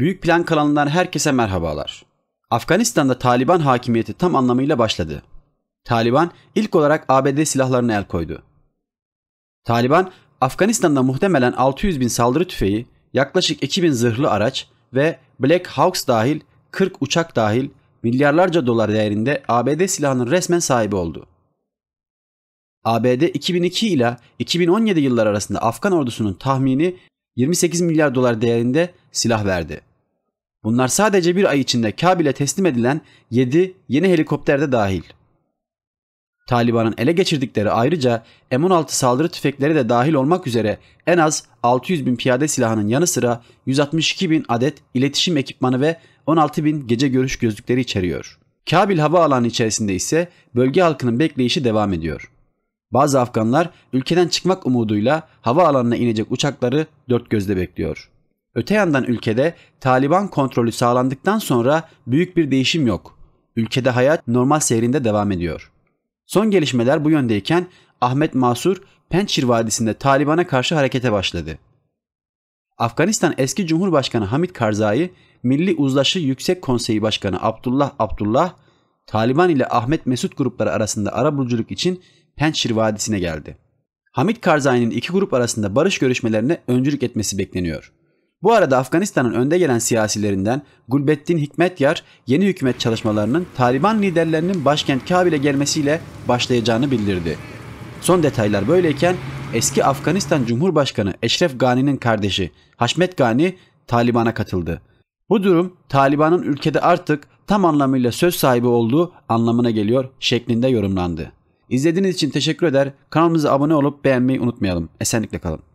Büyük Plan kanalından herkese merhabalar. Afganistan'da Taliban hakimiyeti tam anlamıyla başladı. Taliban ilk olarak ABD silahlarına el koydu. Taliban, Afganistan'da muhtemelen 600 bin saldırı tüfeği, yaklaşık 2 bin zırhlı araç ve Black Hawks dahil 40 uçak dahil milyarlarca dolar değerinde ABD silahının resmen sahibi oldu. ABD 2002 ile 2017 yıllar arasında Afgan ordusunun tahmini 28 milyar dolar değerinde silah verdi. Bunlar sadece bir ay içinde Kabil'e teslim edilen 7 yeni helikopterde dahil. Taliban'ın ele geçirdikleri ayrıca M16 saldırı tüfekleri de dahil olmak üzere en az 600 bin piyade silahının yanı sıra 162 bin adet iletişim ekipmanı ve 16 bin gece görüş gözlükleri içeriyor. Kabil hava alanı içerisinde ise bölge halkının bekleyişi devam ediyor. Bazı Afganlar ülkeden çıkmak umuduyla hava alanına inecek uçakları dört gözle bekliyor. Öte yandan ülkede Taliban kontrolü sağlandıktan sonra büyük bir değişim yok. Ülkede hayat normal seyrinde devam ediyor. Son gelişmeler bu yöndeyken Ahmet Masur Pençir Vadisi'nde Taliban'a karşı harekete başladı. Afganistan eski Cumhurbaşkanı Hamid Karzai, Milli Uzlaşı Yüksek Konseyi Başkanı Abdullah Abdullah, Taliban ile Ahmet Mesut grupları arasında arabuluculuk için Pençir Vadisi'ne geldi. Hamid Karzai'nin iki grup arasında barış görüşmelerine öncülük etmesi bekleniyor. Bu arada Afganistan'ın önde gelen siyasilerinden Gulbeddin Hikmetyar yeni hükümet çalışmalarının Taliban liderlerinin başkent Kabil'e gelmesiyle başlayacağını bildirdi. Son detaylar böyleyken eski Afganistan Cumhurbaşkanı Eşref Gani'nin kardeşi Haşmet Gani Taliban'a katıldı. Bu durum Taliban'ın ülkede artık tam anlamıyla söz sahibi olduğu anlamına geliyor şeklinde yorumlandı. İzlediğiniz için teşekkür eder. Kanalımıza abone olup beğenmeyi unutmayalım. Esenlikle kalın.